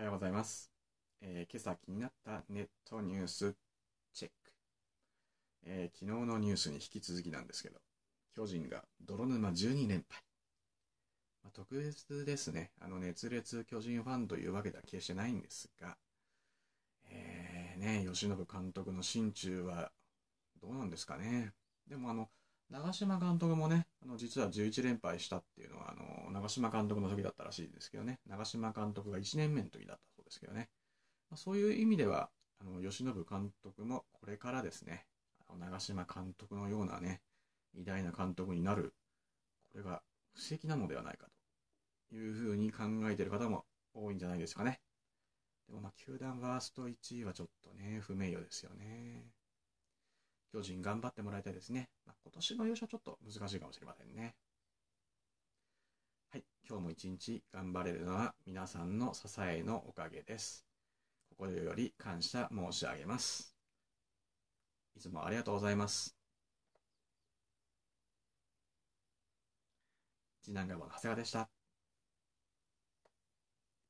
おはようございます、えー、今朝気になったネットニュースチェック、えー、昨日のニュースに引き続きなんですけど、巨人が泥沼12連敗。まあ、特別ですね、あの熱烈巨人ファンというわけでは決してないんですが、えー、ね、吉信監督の心中はどうなんですかね。でもあの、長嶋監督もね、あの実は11連敗したっていうのは、あの長嶋監督の時だったらしいですけどね、長嶋監督が1年目の時だったそうですけどね、まあ、そういう意味では、あの吉信監督もこれからですね、あの長嶋監督のようなね、偉大な監督になる、これが不石なのではないかというふうに考えている方も多いんじゃないですかね。でもまあ、球団ワースト1位はちょっとね、不名誉ですよね。巨人頑張ってもらいたいですね。まあ、今年の優勝ちょっと難しいかもしれませんね。今日も一日頑張れるのは皆さんの支えのおかげです。心より感謝申し上げます。いつもありがとうございます。次男がの長谷川でした。